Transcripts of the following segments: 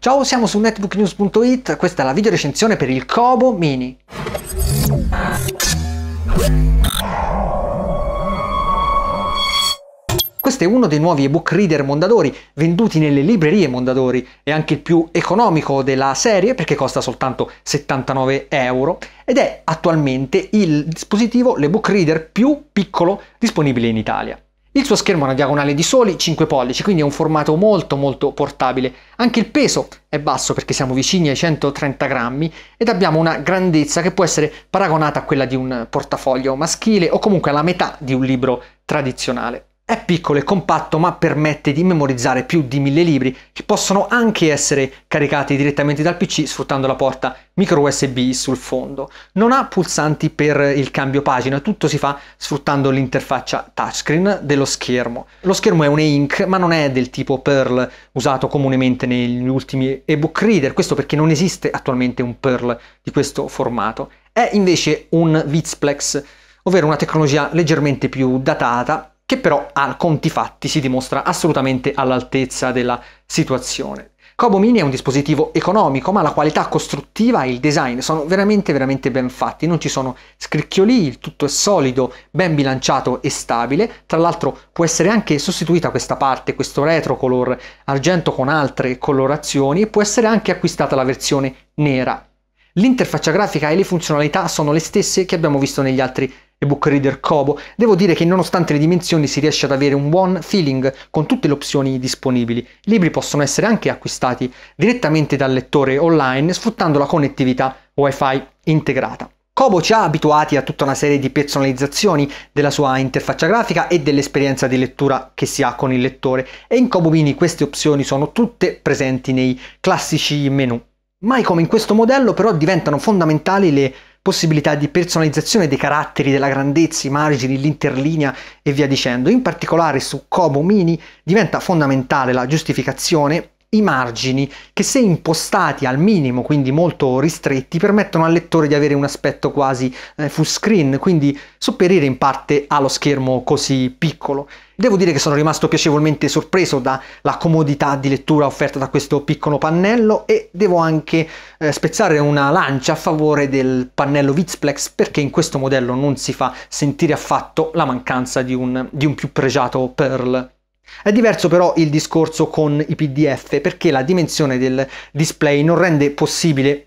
Ciao, siamo su netbooknews.it, questa è la video recensione per il Kobo Mini. Questo è uno dei nuovi ebook reader Mondadori venduti nelle librerie Mondadori, è anche il più economico della serie perché costa soltanto 79 euro ed è attualmente il dispositivo, l'ebook reader più piccolo disponibile in Italia. Il suo schermo ha una diagonale di soli 5 pollici, quindi è un formato molto molto portabile. Anche il peso è basso perché siamo vicini ai 130 grammi ed abbiamo una grandezza che può essere paragonata a quella di un portafoglio maschile o comunque alla metà di un libro tradizionale. È piccolo e compatto ma permette di memorizzare più di mille libri che possono anche essere caricati direttamente dal PC sfruttando la porta micro USB sul fondo. Non ha pulsanti per il cambio pagina, tutto si fa sfruttando l'interfaccia touchscreen dello schermo. Lo schermo è un e-ink ma non è del tipo Perl usato comunemente negli ultimi ebook reader, questo perché non esiste attualmente un Perl di questo formato. È invece un Vizplex ovvero una tecnologia leggermente più datata che però a conti fatti si dimostra assolutamente all'altezza della situazione. Kobo Mini è un dispositivo economico, ma la qualità costruttiva e il design sono veramente veramente ben fatti, non ci sono scricchioli, il tutto è solido, ben bilanciato e stabile. Tra l'altro può essere anche sostituita questa parte, questo retro color argento con altre colorazioni e può essere anche acquistata la versione nera. L'interfaccia grafica e le funzionalità sono le stesse che abbiamo visto negli altri e book reader Kobo, devo dire che nonostante le dimensioni si riesce ad avere un buon feeling con tutte le opzioni disponibili. I libri possono essere anche acquistati direttamente dal lettore online sfruttando la connettività wifi integrata. Kobo ci ha abituati a tutta una serie di personalizzazioni della sua interfaccia grafica e dell'esperienza di lettura che si ha con il lettore e in Kobo Mini queste opzioni sono tutte presenti nei classici menu. Mai come in questo modello però diventano fondamentali le possibilità di personalizzazione dei caratteri, della grandezza, i margini, l'interlinea e via dicendo. In particolare su Como Mini diventa fondamentale la giustificazione i margini che se impostati al minimo, quindi molto ristretti, permettono al lettore di avere un aspetto quasi eh, full screen, quindi sopperire in parte allo schermo così piccolo. Devo dire che sono rimasto piacevolmente sorpreso dalla comodità di lettura offerta da questo piccolo pannello e devo anche eh, spezzare una lancia a favore del pannello Vizplex perché in questo modello non si fa sentire affatto la mancanza di un, di un più pregiato Pearl è diverso però il discorso con i PDF perché la dimensione del display non rende possibile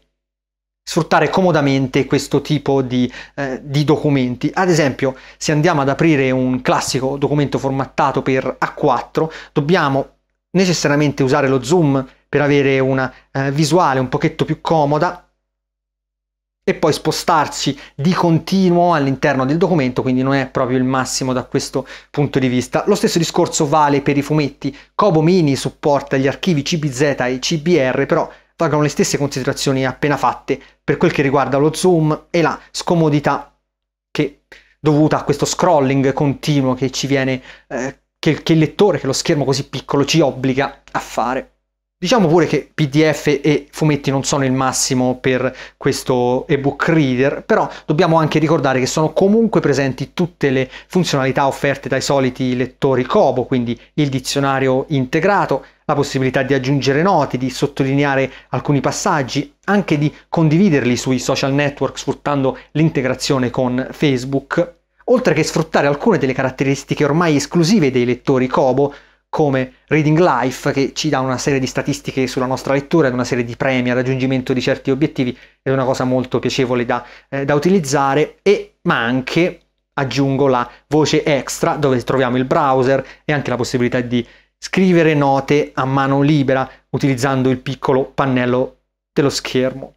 sfruttare comodamente questo tipo di, eh, di, documenti. Ad esempio, se andiamo ad aprire un classico documento formattato per A4, dobbiamo necessariamente usare lo zoom per avere una eh, visuale un pochetto più comoda e poi spostarsi di continuo all'interno del documento, quindi non è proprio il massimo da questo punto di vista. Lo stesso discorso vale per i fumetti. Kobo Mini supporta gli archivi CBZ e CBR, però valgono le stesse considerazioni appena fatte per quel che riguarda lo zoom e la scomodità che dovuta a questo scrolling continuo che ci viene eh, che, che il lettore, che lo schermo così piccolo ci obbliga a fare. Diciamo pure che PDF e fumetti non sono il massimo per questo ebook reader, però dobbiamo anche ricordare che sono comunque presenti tutte le funzionalità offerte dai soliti lettori Kobo, quindi il dizionario integrato, la possibilità di aggiungere noti, di sottolineare alcuni passaggi, anche di condividerli sui social network sfruttando l'integrazione con Facebook, oltre che sfruttare alcune delle caratteristiche ormai esclusive dei lettori Kobo, come Reading Life che ci dà una serie di statistiche sulla nostra lettura ed una serie di premi al raggiungimento di certi obiettivi è una cosa molto piacevole da, eh, da utilizzare e, ma anche aggiungo la voce extra dove troviamo il browser e anche la possibilità di scrivere note a mano libera utilizzando il piccolo pannello dello schermo.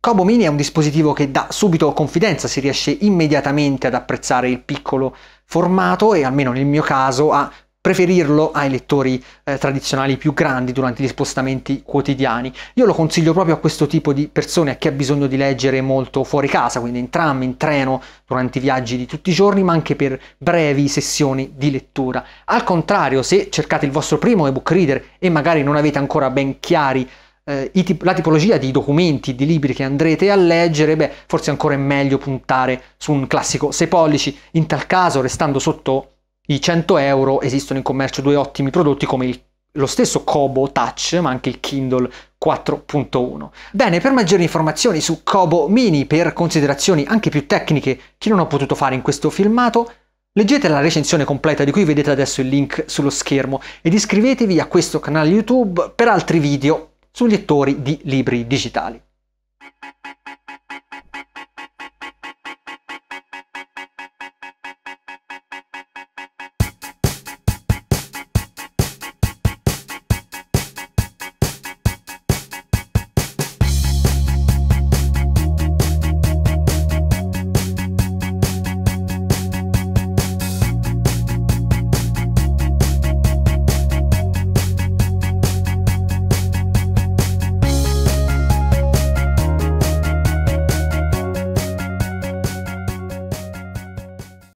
Kobo Mini è un dispositivo che dà subito confidenza, si riesce immediatamente ad apprezzare il piccolo formato e almeno nel mio caso ha preferirlo ai lettori eh, tradizionali più grandi durante gli spostamenti quotidiani. Io lo consiglio proprio a questo tipo di persone, a chi ha bisogno di leggere molto fuori casa, quindi in tram, in treno, durante i viaggi di tutti i giorni, ma anche per brevi sessioni di lettura. Al contrario, se cercate il vostro primo ebook reader e magari non avete ancora ben chiari eh, tip la tipologia di documenti, di libri che andrete a leggere, beh, forse ancora è meglio puntare su un classico 6 pollici, in tal caso restando sotto i 100 euro esistono in commercio due ottimi prodotti come il, lo stesso Kobo Touch, ma anche il Kindle 4.1. Bene, per maggiori informazioni su Kobo Mini, per considerazioni anche più tecniche che non ho potuto fare in questo filmato, Leggete la recensione completa di cui vedete adesso il link sullo schermo ed iscrivetevi a questo canale YouTube per altri video sugli lettori di libri digitali.